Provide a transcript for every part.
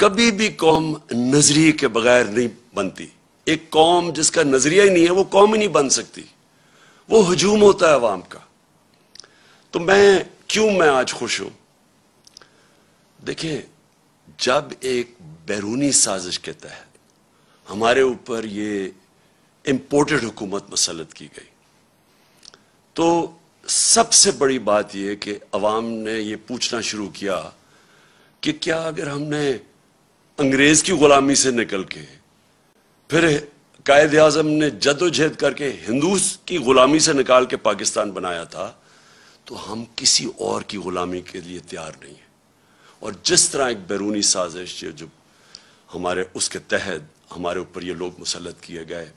कभी भी कौम नजरिए के बगैर नहीं बनती एक कौम जिसका नजरिया ही नहीं है वो कौम ही नहीं बन सकती वो हजूम होता है अवाम का तो मैं क्यों मैं आज खुश हूं देखिए जब एक बैरूनी साजिश के तहत हमारे ऊपर ये इंपोर्टेड हुकूमत मसलत की गई तो सबसे बड़ी बात यह कि अवाम ने यह पूछना शुरू किया कि क्या अगर हमने अंग्रेज की गुलामी से निकल के फिर कायद अजम ने जदोजहद करके हिंदू की गुलामी से निकाल के पाकिस्तान बनाया था तो हम किसी और की गुलामी के लिए तैयार नहीं है और जिस तरह एक बैरूनी साजिश जो हमारे उसके तहत हमारे ऊपर ये लोग मुसलत किए गए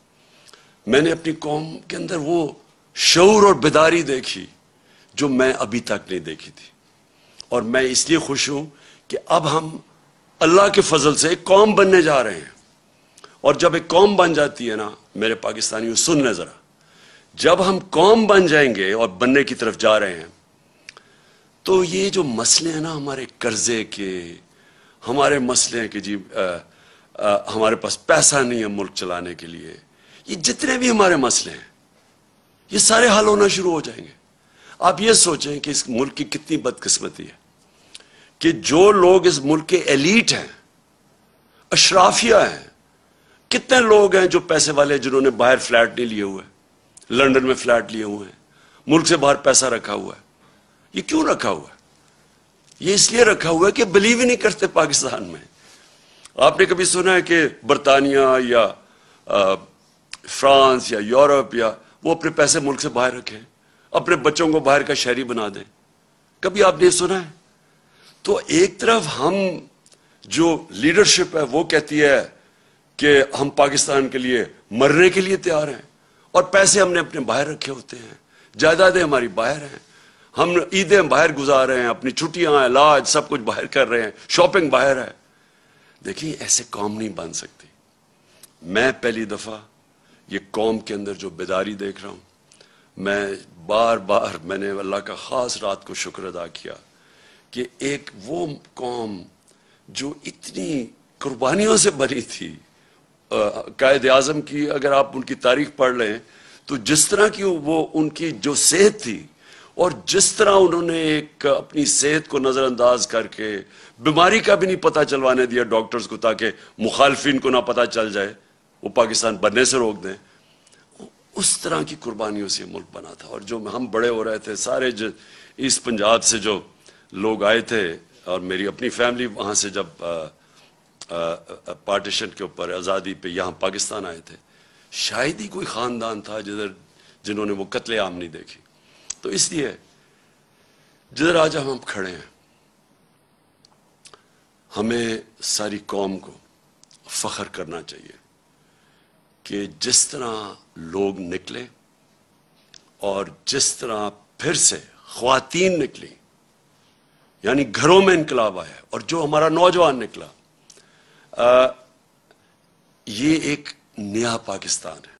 मैंने अपनी कौम के अंदर वो शौर और बेदारी देखी जो मैं अभी तक नहीं देखी थी और मैं इसलिए खुश हूं कि अब हम अल्लाह के फजल से एक कौम बनने जा रहे हैं और जब एक कौम बन जाती है ना मेरे पाकिस्तानियों सुनने ज़रा जब हम कौम बन जाएंगे और बनने की तरफ जा रहे हैं तो ये जो मसले हैं ना हमारे कर्जे के हमारे मसले हैं कि जी आ, आ, हमारे पास पैसा नहीं है मुल्क चलाने के लिए ये जितने भी हमारे मसले हैं ये सारे हल होना शुरू हो जाएंगे आप ये सोचें कि इस मुल्क की कितनी बदकिस्मती है कि जो लोग इस मुल्क के एलीट हैं अशराफिया हैं कितने लोग हैं जो पैसे वाले जिन्होंने बाहर फ्लैट नहीं लिए हुए लंदन में फ्लैट लिए हुए हैं मुल्क से बाहर पैसा रखा हुआ है ये क्यों रखा हुआ है ये इसलिए रखा हुआ है कि बिलीव ही नहीं करते पाकिस्तान में आपने कभी सुना है कि बरतानिया या आ, फ्रांस या यूरोप या वो अपने पैसे मुल्क से बाहर रखें अपने बच्चों को बाहर का शहरी बना दें कभी आपने सुना है तो एक तरफ हम जो लीडरशिप है वो कहती है कि हम पाकिस्तान के लिए मरने के लिए तैयार हैं और पैसे हमने अपने बाहर रखे होते हैं जायदादें हमारी बाहर हैं हम ईदें बाहर गुजार रहे हैं अपनी छुट्टियां इलाज सब कुछ बाहर कर रहे हैं शॉपिंग बाहर है देखिए ऐसे कौम नहीं बन सकती मैं पहली दफ़ा ये कौम के अंदर जो बेदारी देख रहा हूँ मैं बार बार मैंने अल्लाह का ख़ास रात को शुक्र अदा किया कि एक वो कौम जो इतनी कुर्बानियों से बनी थी कायद आजम की अगर आप उनकी तारीख पढ़ लें तो जिस तरह की वो उनकी जो सेहत थी और जिस तरह उन्होंने एक अपनी सेहत को नज़रअंदाज करके बीमारी का भी नहीं पता चलवाने दिया डॉक्टर्स को ताकि मुखालफिन को ना पता चल जाए वो पाकिस्तान बनने से रोक दें उस तरह की कुर्बानियों से मुल्क बना था और जो हम बड़े हो रहे थे सारे इस पंजाब से जो लोग आए थे और मेरी अपनी फैमिली वहाँ से जब पार्टीशन के ऊपर आज़ादी पे यहाँ पाकिस्तान आए थे शायद ही कोई ख़ानदान था जिधर जिन्होंने वो कत्ले आम नहीं देखी तो इसलिए जिधर आज हम खड़े हैं हमें सारी कौम को फ़ख्र करना चाहिए कि जिस तरह लोग निकले और जिस तरह फिर से खुवान निकली यानी घरों में इनकलाब आया और जो हमारा नौजवान निकला आ, ये एक नया पाकिस्तान है